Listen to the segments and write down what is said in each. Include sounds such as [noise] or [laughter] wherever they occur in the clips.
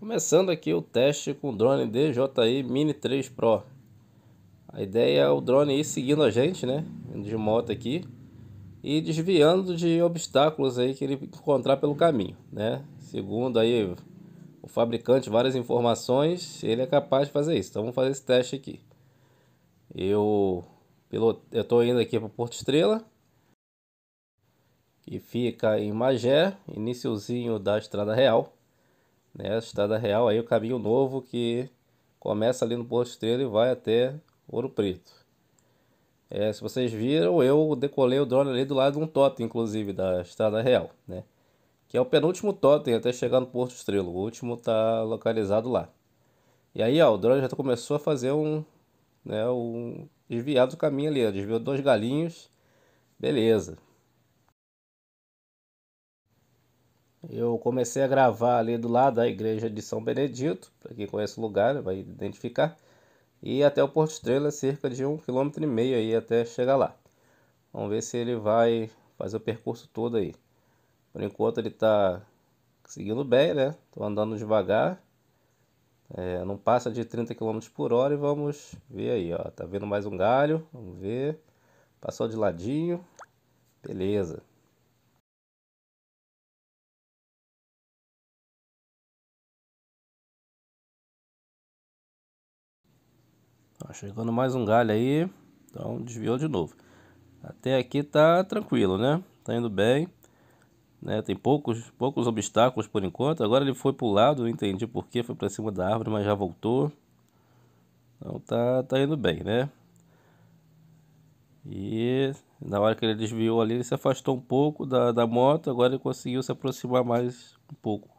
Começando aqui o teste com o drone DJI Mini 3 Pro. A ideia é o drone ir seguindo a gente, né, de moto aqui, e desviando de obstáculos aí que ele encontrar pelo caminho, né? Segundo aí o fabricante várias informações, ele é capaz de fazer isso. Então vamos fazer esse teste aqui. Eu estou eu tô indo aqui para Porto Estrela, que fica em Magé, iníciozinho da Estrada Real né? A estrada real aí, o caminho novo que começa ali no Porto Estrela e vai até Ouro Preto. É, se vocês viram, eu decolei o drone ali do lado de um totem, inclusive, da Estrada Real, né? Que é o penúltimo totem até chegar no Porto Estrela O último está localizado lá. E aí, ó, o drone já começou a fazer um, né, um desviado do caminho ali, ó, desviou dois galinhos. Beleza. Eu comecei a gravar ali do lado da igreja de São Benedito, para quem conhece o lugar né, vai identificar, e até o Porto Estrela, cerca de um quilômetro e meio aí até chegar lá. Vamos ver se ele vai fazer o percurso todo aí. Por enquanto ele está seguindo bem, né? Tô andando devagar. É, não passa de 30 km por hora e vamos ver aí, ó. Tá vendo mais um galho? Vamos ver. Passou de ladinho. Beleza. tá chegando mais um galho aí. Então desviou de novo. Até aqui tá tranquilo, né? Tá indo bem. Né? Tem poucos, poucos obstáculos por enquanto. Agora ele foi pro lado, não entendi porquê. Foi para cima da árvore, mas já voltou. Então tá, tá indo bem, né? E na hora que ele desviou ali, ele se afastou um pouco da, da moto. Agora ele conseguiu se aproximar mais um pouco.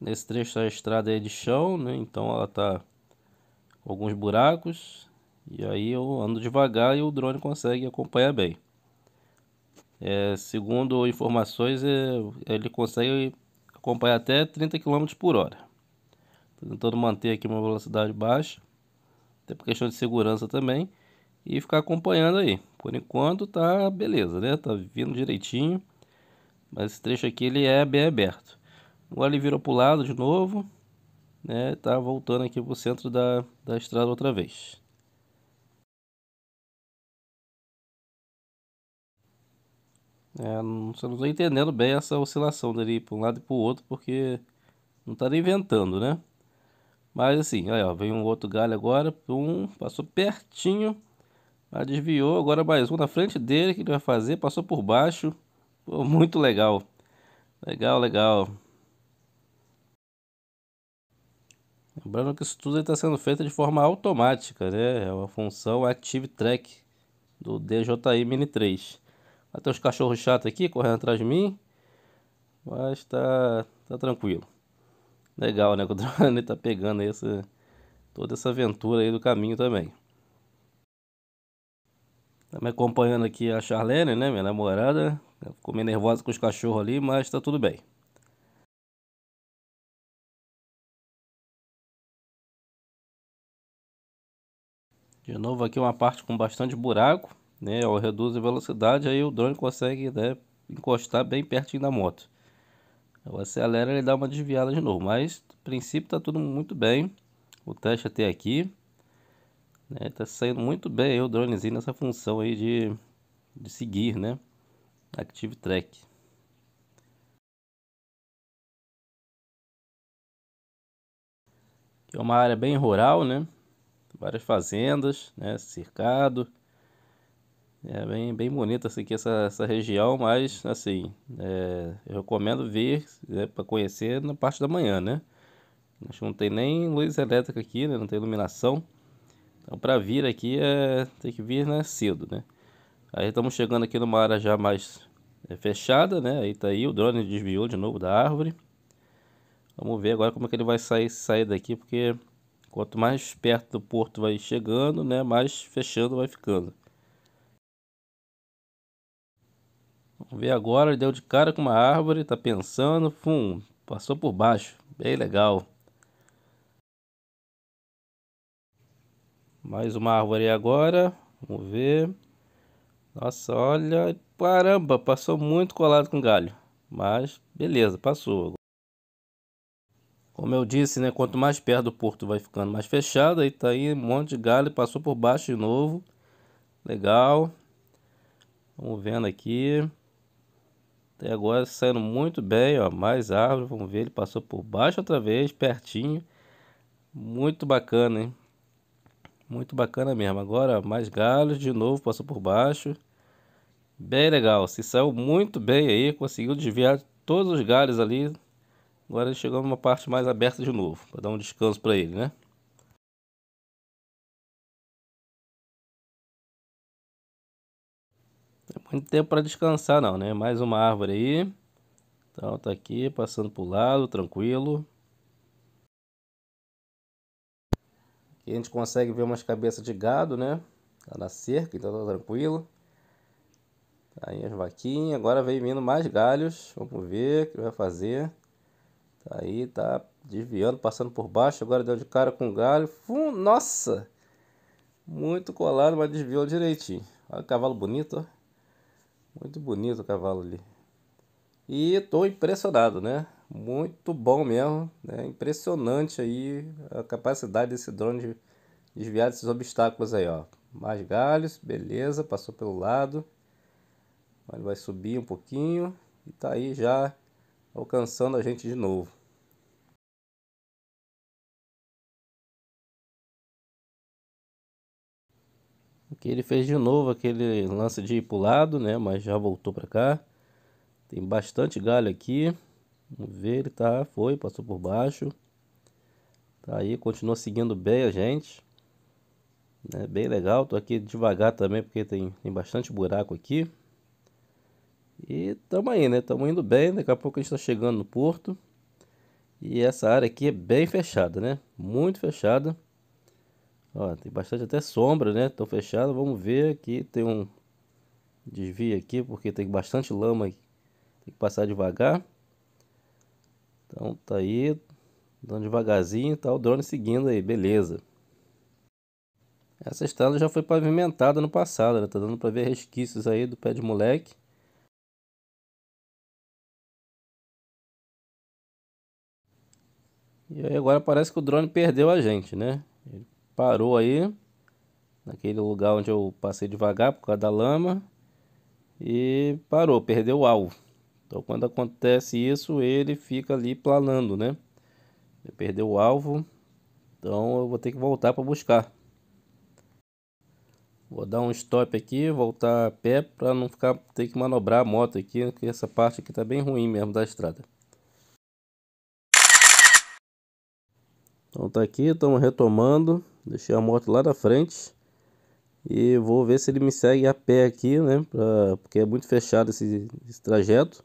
Nesse trecho tá a estrada é de chão, né? Então ela tá com alguns buracos. E aí eu ando devagar e o drone consegue acompanhar bem. É, segundo informações, é, ele consegue acompanhar até 30 km por hora. tentando manter aqui uma velocidade baixa, até por questão de segurança também, e ficar acompanhando aí. Por enquanto tá beleza, né? Tá vindo direitinho, mas esse trecho aqui ele é bem aberto. Agora ele virou para o lado de novo, né? Tá voltando aqui para o centro da, da estrada outra vez. É, não, só não estou entendendo bem essa oscilação dele para um lado e para o outro, porque não está nem inventando, né? Mas assim, aí, ó, vem um outro galho agora, um passou pertinho, mas desviou, agora mais um na frente dele, que ele vai fazer? Passou por baixo, Pô, muito legal, legal, legal. Lembrando que isso tudo está sendo feito de forma automática, né? É uma função Active Track do DJI Mini 3. Vai ter uns cachorros chatos aqui correndo atrás de mim, mas tá, tá tranquilo. Legal, né? [laughs] O drone está pegando essa, toda essa aventura aí do caminho também. Tá me acompanhando aqui a Charlene, né? Minha namorada. Ficou meio nervosa com os cachorros ali, mas tá tudo bem. De novo aqui uma parte com bastante buraco, né? Eu reduz a velocidade, aí o drone consegue né, encostar bem pertinho da moto. Eu acelera e ele dá uma desviada de novo, mas no princípio está tudo muito bem. O teste até aqui. Está né? Tá saindo muito bem aí o dronezinho nessa função aí de, de seguir, né? Active Track. é uma área bem rural, né? várias fazendas, né? Cercado. É bem, bem bonita assim, essa, essa região, mas assim, é, eu recomendo vir é, né, para conhecer na parte da manhã, né? Acho que não tem nem luz elétrica aqui, né? não tem iluminação. Então para vir aqui é, tem que vir né, cedo, né? Aí estamos chegando aqui numa área já mais é, fechada, né? Aí tá aí, o drone desviou de novo da árvore. Vamos ver agora como é que ele vai sair, sair daqui, porque Quanto mais perto do porto vai chegando, né, mais fechando vai ficando. Vamos ver agora, deu de cara com uma árvore, tá pensando, fum, passou por baixo, bem legal. Mais uma árvore agora, vamos ver. Nossa, olha, caramba, passou muito colado com galho, mas beleza, passou. Como eu disse, né, quanto mais perto do porto vai ficando mais fechado. Aí tá aí um monte de galho, passou por baixo de novo. Legal. Vamos vendo aqui. Até agora tá saindo muito bem, ó, mais árvore, vamos ver, ele passou por baixo outra vez, pertinho. Muito bacana, hein? Muito bacana mesmo. Agora mais galhos de novo, passou por baixo. Bem legal, se saiu muito bem aí, conseguiu desviar todos os galhos ali Agora chegamos numa parte mais aberta de novo, para dar um descanso para ele, né? Não é muito tempo para descansar não, né? Mais uma árvore aí. Então tá aqui, passando pro lado, tranquilo. Aqui a gente consegue ver umas cabeças de gado, né? Tá na cerca, então tá tranquilo. Tá aí as vaquinhas, agora vem vindo mais galhos. Vamos ver o que vai fazer. Tá aí, tá desviando, passando por baixo. Agora deu de cara com o galho. Fum, nossa! Muito colado, mas desviou direitinho. Olha o cavalo bonito, ó. Muito bonito o cavalo ali. E tô impressionado, né? Muito bom mesmo, né? Impressionante aí a capacidade desse drone de desviar desses obstáculos aí, ó. Mais galhos, beleza, passou pelo lado. Ele vai subir um pouquinho e tá aí já alcançando a gente de novo. Aqui ele fez de novo aquele lance de ir o lado, né? Mas já voltou para cá. Tem bastante galho aqui. Vamos ver, ele tá, foi, passou por baixo. Tá aí, continua seguindo bem a gente. É bem legal, tô aqui devagar também porque tem, tem bastante buraco aqui. E estamos aí, né? Estamos indo bem. Daqui a pouco a gente está chegando no porto. E essa área aqui é bem fechada, né? Muito fechada. Ó, tem bastante até sombra, né? Estão fechada. Vamos ver aqui. Tem um desvio aqui, porque tem bastante lama aqui. Tem que passar devagar. Então tá aí. Dando devagarzinho. Tá o drone seguindo aí. Beleza. Essa estrada já foi pavimentada no passado, né? Tá dando para ver resquícios aí do pé de moleque. E aí agora parece que o drone perdeu a gente, né? Ele parou aí, naquele lugar onde eu passei devagar por causa da lama. E parou, perdeu o alvo. Então quando acontece isso, ele fica ali planando, né? Ele perdeu o alvo, então eu vou ter que voltar para buscar. Vou dar um stop aqui, voltar a pé para não ficar ter que manobrar a moto aqui, porque essa parte aqui tá bem ruim mesmo da estrada. Então tá aqui, estamos retomando. Deixei a moto lá na frente. E vou ver se ele me segue a pé aqui, né? Pra, porque é muito fechado esse, esse trajeto.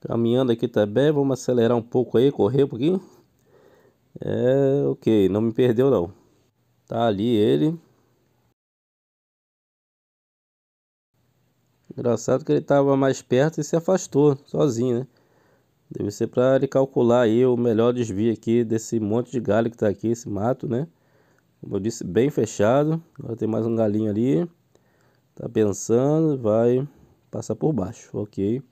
Caminhando aqui também, tá vamos acelerar um pouco aí, correr um pouquinho. É, ok, não me perdeu não. Tá ali ele. Engraçado que ele tava mais perto e se afastou sozinho, né? Deve ser para ele calcular aí o melhor desvio aqui desse monte de galho que está aqui, esse mato, né? Como eu disse, bem fechado. Agora tem mais um galinho ali. Tá pensando, vai passar por baixo, ok?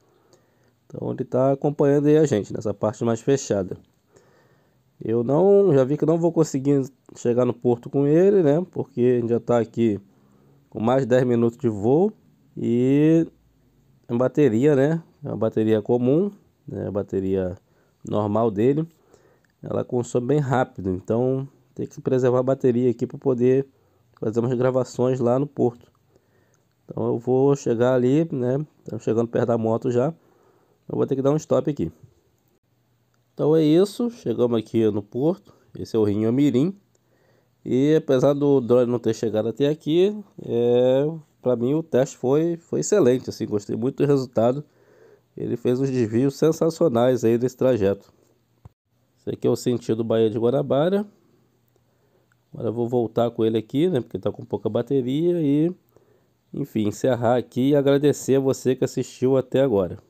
Então ele está acompanhando aí a gente nessa parte mais fechada. Eu não, já vi que não vou conseguir chegar no porto com ele, né? Porque a gente já está aqui com mais 10 minutos de voo. E é a bateria, né? É uma bateria comum, né, a bateria normal dele, ela consome bem rápido, então tem que preservar a bateria aqui para poder fazer umas gravações lá no porto. Então eu vou chegar ali, né, estamos tá chegando perto da moto já, eu vou ter que dar um stop aqui. Então é isso, chegamos aqui no porto, esse é o Rinho Mirim. E apesar do drone não ter chegado até aqui, é, para mim o teste foi, foi excelente, assim, gostei muito do resultado. Ele fez uns desvios sensacionais aí nesse trajeto. Esse aqui é o sentido Bahia de Guanabara. Agora vou voltar com ele aqui, né? Porque está com pouca bateria e... Enfim, encerrar aqui e agradecer a você que assistiu até agora.